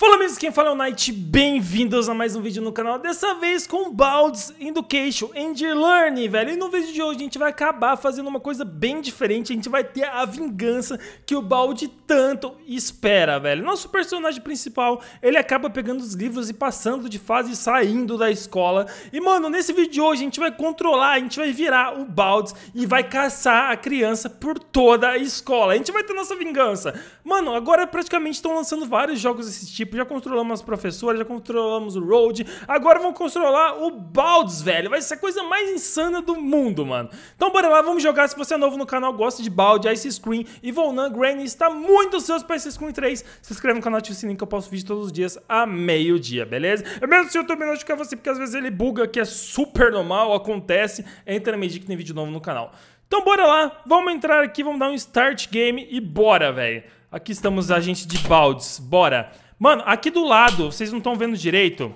Fala mesmo, quem fala é o Night, bem-vindos a mais um vídeo no canal, dessa vez com Balds Education and Learning, velho. E no vídeo de hoje a gente vai acabar fazendo uma coisa bem diferente, a gente vai ter a vingança que o Bald tanto espera, velho. Nosso personagem principal, ele acaba pegando os livros e passando de fase, e saindo da escola. E mano, nesse vídeo de hoje a gente vai controlar, a gente vai virar o Balds e vai caçar a criança por toda a escola. A gente vai ter nossa vingança. Mano, agora praticamente estão lançando vários jogos desse tipo, Tipo, já controlamos as professoras, já controlamos o Road. Agora vamos controlar o Balds, velho. Vai ser a coisa mais insana do mundo, mano. Então bora lá, vamos jogar. Se você é novo no canal, gosta de Baldi, Ice Screen e Volnan Granny, está muito seus para Ice Screen 3. Se inscreve no canal, ativa o sininho que eu posto vídeo todos os dias a meio-dia, beleza? É mesmo se o YouTube notificar você, porque às vezes ele buga, que é super normal, acontece. Entra na medida que tem vídeo novo no canal. Então bora lá, vamos entrar aqui, vamos dar um start game e bora, velho. Aqui estamos a gente de baldes, bora. Mano, aqui do lado, vocês não estão vendo direito.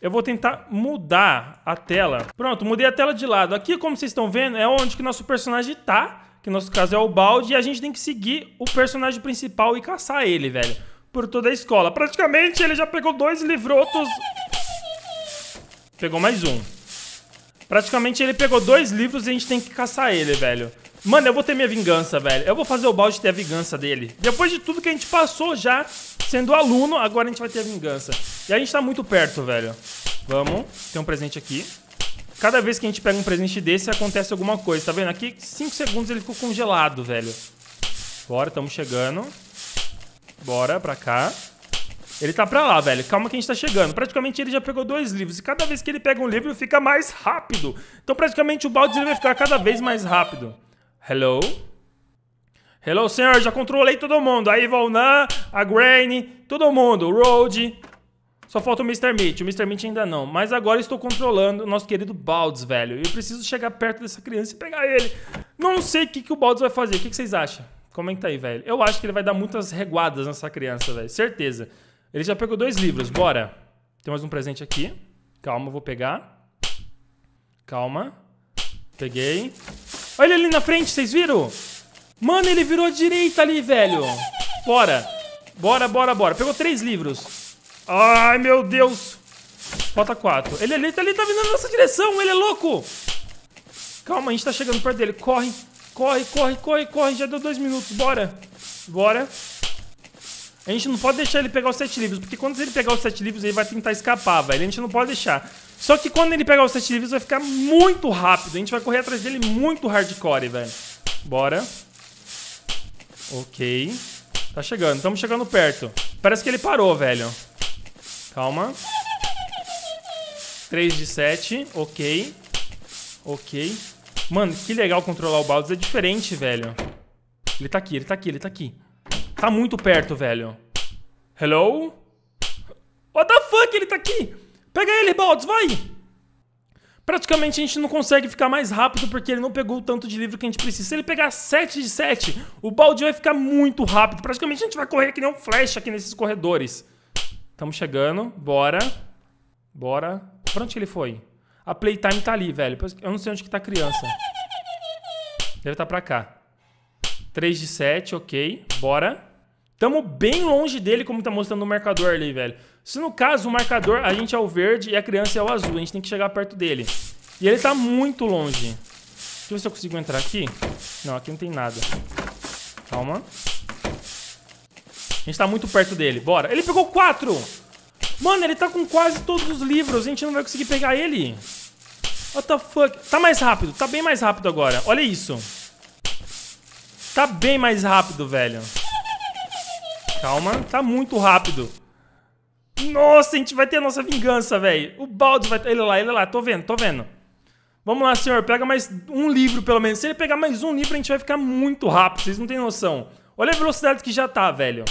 Eu vou tentar mudar a tela. Pronto, mudei a tela de lado. Aqui, como vocês estão vendo, é onde que nosso personagem tá. Que no nosso caso é o balde. E a gente tem que seguir o personagem principal e caçar ele, velho. Por toda a escola. Praticamente, ele já pegou dois livrotos. Pegou mais um. Praticamente, ele pegou dois livros e a gente tem que caçar ele, velho. Mano, eu vou ter minha vingança, velho. Eu vou fazer o balde ter a vingança dele. Depois de tudo que a gente passou já, sendo aluno, agora a gente vai ter a vingança. E a gente tá muito perto, velho. Vamos. Tem um presente aqui. Cada vez que a gente pega um presente desse, acontece alguma coisa. Tá vendo? Aqui, 5 segundos ele ficou congelado, velho. Bora, estamos chegando. Bora pra cá. Ele tá pra lá, velho. Calma que a gente tá chegando. Praticamente ele já pegou dois livros. E cada vez que ele pega um livro, fica mais rápido. Então, praticamente, o balde vai ficar cada vez mais rápido. Hello? Hello, senhor. Já controlei todo mundo. A Ivonan, a Granny, todo mundo. Road. Só falta o Mr. Meat. O Mr. Meat ainda não. Mas agora estou controlando o nosso querido Balds, velho. Eu preciso chegar perto dessa criança e pegar ele. Não sei o que, que o Balds vai fazer. O que, que vocês acham? Comenta aí, velho. Eu acho que ele vai dar muitas reguadas nessa criança, velho. Certeza. Ele já pegou dois livros. Bora. Tem mais um presente aqui. Calma, vou pegar. Calma. Peguei. Olha ali na frente, vocês viram? Mano, ele virou direita ali, velho. Bora. Bora, bora, bora. Pegou três livros. Ai, meu Deus. Falta quatro. Ele ali, ele tá vindo na nossa direção. Ele é louco. Calma, a gente tá chegando perto dele. Corre, corre, corre, corre, corre. Já deu dois minutos. Bora. Bora. A gente não pode deixar ele pegar os sete livros, porque quando ele pegar os sete livros, ele vai tentar escapar, velho. A gente não pode deixar. Só que quando ele pegar os sete livros, vai ficar muito rápido. A gente vai correr atrás dele muito hardcore, velho. Bora. Ok. Tá chegando, estamos chegando perto. Parece que ele parou, velho. Calma. 3 de 7, ok. Ok. Mano, que legal controlar o Baldos, é diferente, velho. Ele tá aqui, ele tá aqui, ele tá aqui. Tá muito perto, velho. Hello? What the fuck? Ele tá aqui! Pega ele, Baldos, vai! Praticamente a gente não consegue ficar mais rápido porque ele não pegou o tanto de livro que a gente precisa. Se ele pegar 7 de 7, o balde vai ficar muito rápido. Praticamente a gente vai correr que nem um flash aqui nesses corredores. Estamos chegando. Bora. Bora. Pra onde ele foi? A playtime tá ali, velho. Eu não sei onde que tá a criança. Deve estar tá pra cá. 3 de 7, ok. Bora. Tamo bem longe dele, como tá mostrando o marcador ali, velho. Se no caso o marcador, a gente é o verde e a criança é o azul, a gente tem que chegar perto dele. E ele tá muito longe. Deixa eu ver se eu consigo entrar aqui. Não, aqui não tem nada. Calma. A gente tá muito perto dele. Bora. Ele pegou quatro! Mano, ele tá com quase todos os livros. A gente não vai conseguir pegar ele. What the fuck? Tá mais rápido. Tá bem mais rápido agora. Olha isso. Tá bem mais rápido, velho. Calma, tá muito rápido. Nossa, a gente vai ter a nossa vingança, velho. O balde vai... Ele lá, ele lá. Tô vendo, tô vendo. Vamos lá, senhor. Pega mais um livro, pelo menos. Se ele pegar mais um livro, a gente vai ficar muito rápido. Vocês não têm noção. Olha a velocidade que já tá, velho.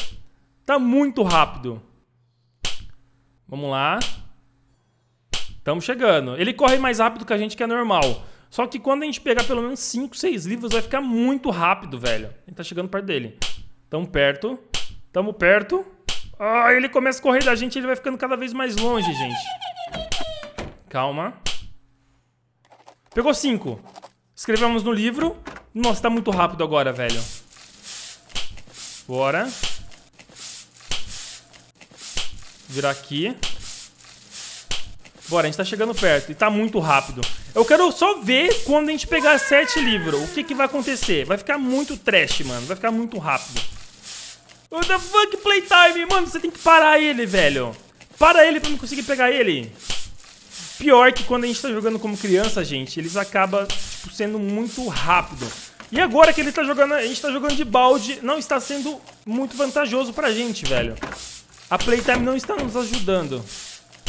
Tá muito rápido. Vamos lá. Estamos chegando. Ele corre mais rápido que a gente, que é normal. Só que quando a gente pegar pelo menos 5, 6 livros, vai ficar muito rápido, velho. Ele tá chegando perto dele. Tão perto. Tamo perto. Ah, ele começa a correr da gente, ele vai ficando cada vez mais longe, gente. Calma. Pegou cinco. Escrevemos no livro. Nossa, tá muito rápido agora, velho. Bora. Virar aqui. Bora, a gente tá chegando perto e tá muito rápido. Eu quero só ver quando a gente pegar sete livros, o que que vai acontecer. Vai ficar muito trash, mano. Vai ficar muito rápido. What the fuck, playtime? Mano, você tem que parar ele, velho. Para ele pra não conseguir pegar ele. Pior que quando a gente tá jogando como criança, gente, eles acabam tipo, sendo muito rápido. E agora que ele tá jogando, a gente tá jogando de balde, não está sendo muito vantajoso pra gente, velho. A playtime não está nos ajudando.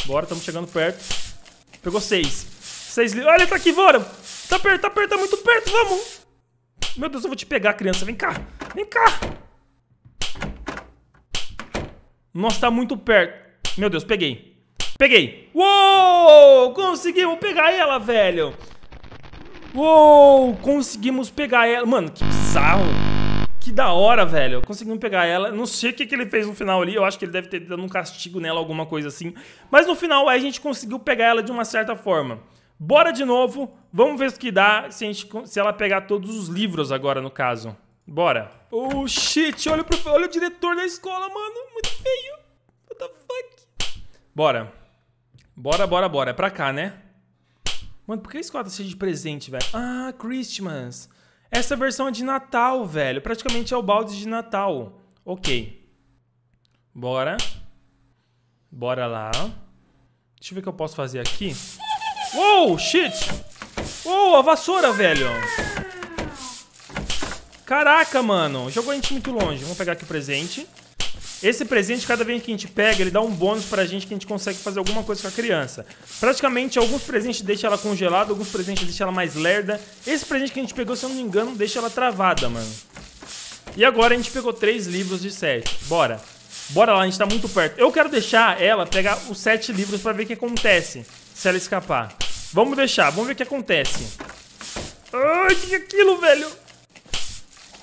Bora, estamos chegando perto. Pegou seis. Seis... Olha, ele tá aqui, bora. Tá perto, tá perto, tá muito perto, vamos. Meu Deus, eu vou te pegar, criança. Vem cá, vem cá. Nossa, tá muito perto. Meu Deus, peguei. Peguei. Uou! Conseguimos pegar ela, velho. Uou! Conseguimos pegar ela. Mano, que bizarro. Que da hora, velho. Conseguimos pegar ela. Não sei o que, que ele fez no final ali. Eu acho que ele deve ter dado um castigo nela, alguma coisa assim. Mas no final a gente conseguiu pegar ela de uma certa forma. Bora de novo. Vamos ver o que dá se, gente, se ela pegar todos os livros agora, no caso. Bora. Oh, shit. Olha, olha o diretor da escola, mano. Muito feio. What the fuck? Bora. Bora, bora, bora. É pra cá, né? Mano, por que a escola tá cheia de presente, velho? Ah, Christmas. Essa versão é de Natal, velho. Praticamente é o balde de Natal. Ok. Bora. Bora lá. Deixa eu ver o que eu posso fazer aqui. Oh shit. Oh a vassoura, velho. Caraca, mano. Jogou a gente muito longe. Vamos pegar aqui o presente. Esse presente, cada vez que a gente pega, ele dá um bônus pra gente que a gente consegue fazer alguma coisa com a criança. Praticamente, alguns presentes deixam ela congelada, alguns presentes deixam ela mais lerda. Esse presente que a gente pegou, se eu não me engano, deixa ela travada, mano. E agora a gente pegou três livros de sete. Bora. Bora lá, a gente tá muito perto. Eu quero deixar ela pegar os sete livros pra ver o que acontece se ela escapar. Vamos deixar, vamos ver o que acontece. Ai, que é aquilo, velho?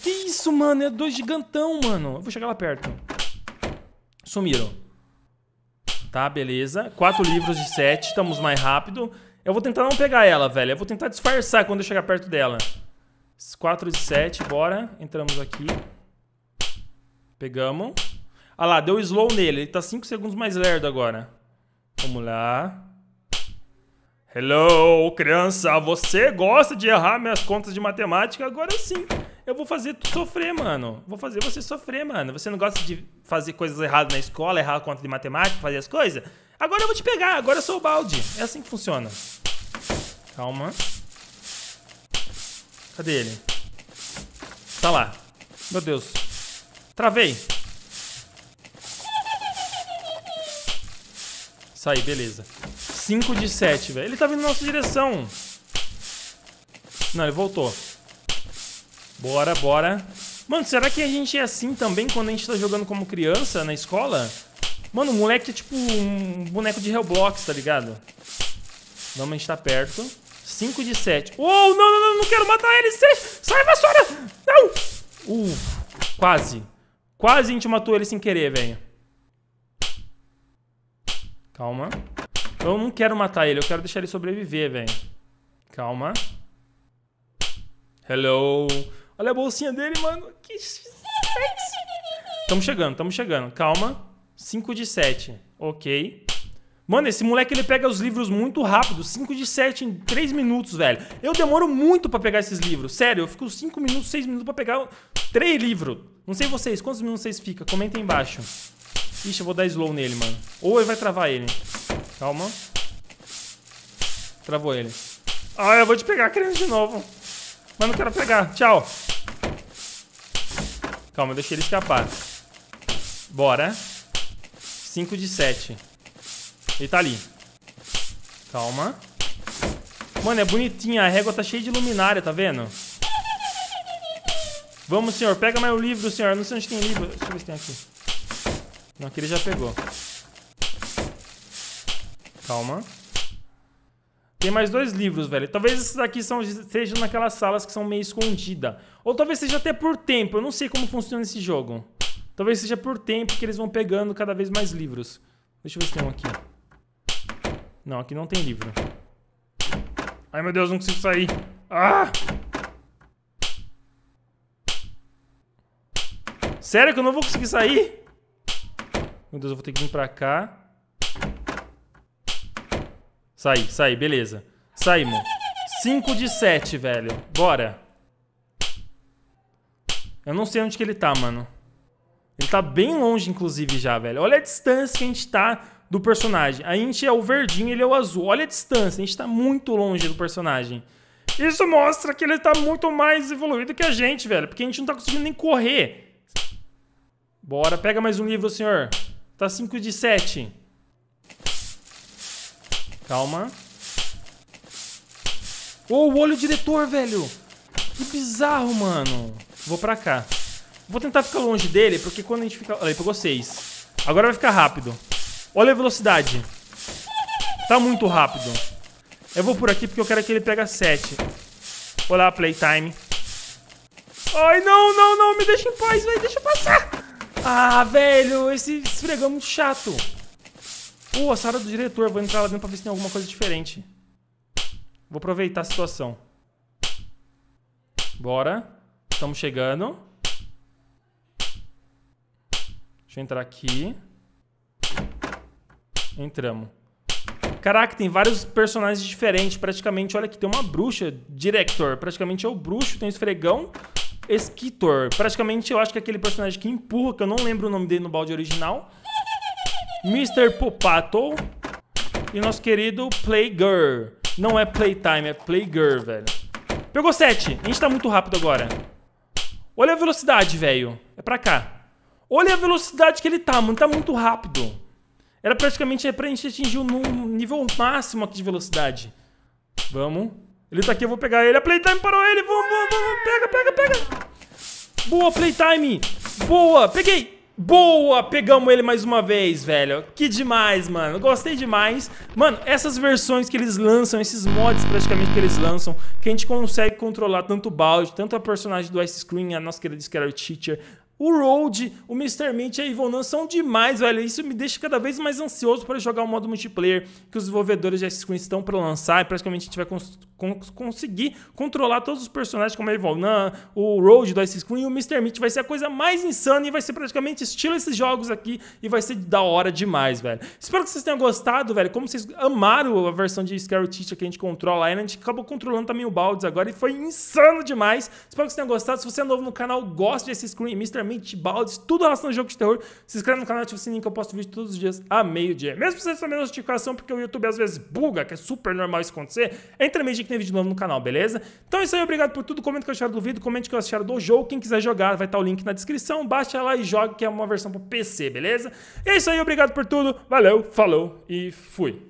Que isso, mano? É dois gigantão, mano. Eu vou chegar lá perto. Sumiram. Tá, beleza. Quatro livros de sete. Estamos mais rápido. Eu vou tentar não pegar ela, velho. Eu vou tentar disfarçar quando eu chegar perto dela. Quatro de sete. bora. Entramos aqui. Pegamos. Ah lá, deu slow nele. Ele tá cinco segundos mais lerdo agora. Vamos lá. Hello, criança. Você gosta de errar minhas contas de matemática? Agora sim. Eu vou fazer tu sofrer, mano. Vou fazer você sofrer, mano. Você não gosta de fazer coisas erradas na escola, errar a conta de matemática, fazer as coisas? Agora eu vou te pegar, agora eu sou o balde. É assim que funciona. Calma. Cadê ele? Tá lá. Meu Deus. Travei. Saí, beleza. 5 de 7, velho. Ele tá vindo na nossa direção. Não, ele voltou. Bora, bora. Mano, será que a gente é assim também quando a gente tá jogando como criança na escola? Mano, o moleque é tipo um boneco de Roblox, tá ligado? Vamos, a gente tá perto. 5 de 7. Oh, não, não, não, não quero matar ele. Sai, vassoura! Não! Uh, quase. Quase a gente matou ele sem querer, velho. Calma. Eu não quero matar ele, eu quero deixar ele sobreviver, velho. Calma. Hello. Olha a bolsinha dele, mano. Que sexy. Tamo chegando, tamo chegando. Calma. 5 de 7. Ok. Mano, esse moleque ele pega os livros muito rápido. 5 de 7 em 3 minutos, velho. Eu demoro muito pra pegar esses livros. Sério, eu fico 5 minutos, 6 minutos pra pegar 3 livros. Não sei vocês, quantos minutos vocês ficam? Comenta aí embaixo. Ixi, eu vou dar slow nele, mano. Ou ele vai travar ele. Calma. Travou ele. Ah, eu vou te pegar querendo de novo. Mas não quero pegar. Tchau. Calma, deixa ele escapar. Bora. 5 de 7. Ele tá ali. Calma. Mano, é bonitinha. A régua tá cheia de luminária, tá vendo? Vamos, senhor. Pega mais o livro, senhor. Não sei onde tem livro. Deixa eu ver se tem aqui. Não, aquele já pegou. Calma. Tem mais dois livros, velho. Talvez esses daqui são, sejam naquelas salas que são meio escondida. Ou talvez seja até por tempo. Eu não sei como funciona esse jogo. Talvez seja por tempo que eles vão pegando cada vez mais livros. Deixa eu ver se tem um aqui. Não, aqui não tem livro. Ai, meu Deus, não consigo sair. Ah! Sério que eu não vou conseguir sair? Meu Deus, eu vou ter que vir pra cá. Sai, sai, beleza. Saímos. 5 de 7, velho. Bora. Eu não sei onde que ele tá, mano. Ele tá bem longe, inclusive, já, velho. Olha a distância que a gente tá do personagem. A gente é o verdinho, ele é o azul. Olha a distância, a gente tá muito longe do personagem. Isso mostra que ele tá muito mais evoluído que a gente, velho. Porque a gente não tá conseguindo nem correr. Bora, pega mais um livro, senhor. Tá 5 de 7. Calma. Oh, o olho diretor, velho. Que bizarro, mano. Vou pra cá. Vou tentar ficar longe dele, porque quando a gente fica... Olha, ele pegou seis. Agora vai ficar rápido. Olha a velocidade. Tá muito rápido. Eu vou por aqui porque eu quero que ele pega sete. Olá, playtime. Ai, não, não, não. Me deixa em paz, velho. Deixa eu passar. Ah, velho. Esse esfregão é muito chato. Pô, a sala é do diretor, vou entrar lá dentro pra ver se tem alguma coisa diferente. Vou aproveitar a situação. Bora. Estamos chegando. Deixa eu entrar aqui. Entramos. Caraca, tem vários personagens diferentes. Praticamente, olha aqui, tem uma bruxa, Director. Praticamente é o bruxo, tem o esfregão, Esquitor. Praticamente, eu acho que é aquele personagem que empurra, que eu não lembro o nome dele no balde original. Mr. Popato e nosso querido Playgirl. Não é Playtime, é Playgirl, velho. Pegou 7. A gente tá muito rápido agora. Olha a velocidade, velho. É pra cá. Olha a velocidade que ele tá, mano. Tá muito rápido. Era praticamente pra gente atingir o um nível máximo aqui de velocidade. Vamos. Ele tá aqui, eu vou pegar ele. A Playtime parou ele. Vamos, vamos, vamos. Pega, pega, pega. Boa, Playtime. Boa. Peguei. Boa! Pegamos ele mais uma vez, velho. Que demais, mano. Gostei demais. Mano, essas versões que eles lançam, esses mods praticamente que eles lançam, que a gente consegue controlar tanto o balde, tanto a personagem do Ice Screen, a nossa querida Scarlet Teacher, o Road, o Mr. Mint e a Ivonan são demais, velho. Isso me deixa cada vez mais ansioso para jogar o modo multiplayer que os desenvolvedores de Assassin's estão para lançar. E praticamente a gente vai cons cons conseguir controlar todos os personagens, como a Ivonan, o Road do Assassin's Screen e o Mr. Mint. Vai ser a coisa mais insana e vai ser praticamente estilo esses jogos aqui. E vai ser da hora demais, velho. Espero que vocês tenham gostado, velho. Como vocês amaram a versão de Scary Teacher que a gente controla. Aí a gente acabou controlando também o Baldes agora e foi insano demais. Espero que vocês tenham gostado. Se você é novo no canal, gosta de Assassin's Screen e Mr. Mint, Dinamite, Baldes, tudo relacionado a jogos de terror. Se inscreve no canal, ativa o sininho que eu posto vídeo todos os dias a meio-dia. Mesmo você também notificação, porque o YouTube às vezes buga, que é super normal isso acontecer. Entra meio dia que tem vídeo novo no canal, beleza? Então é isso aí, obrigado por tudo. Comenta o que acharam do vídeo, comente o que acharam do jogo. Quem quiser jogar, vai estar o link na descrição. Baixa lá e joga, que é uma versão pro PC, beleza? E é isso aí, obrigado por tudo. Valeu, falou e fui.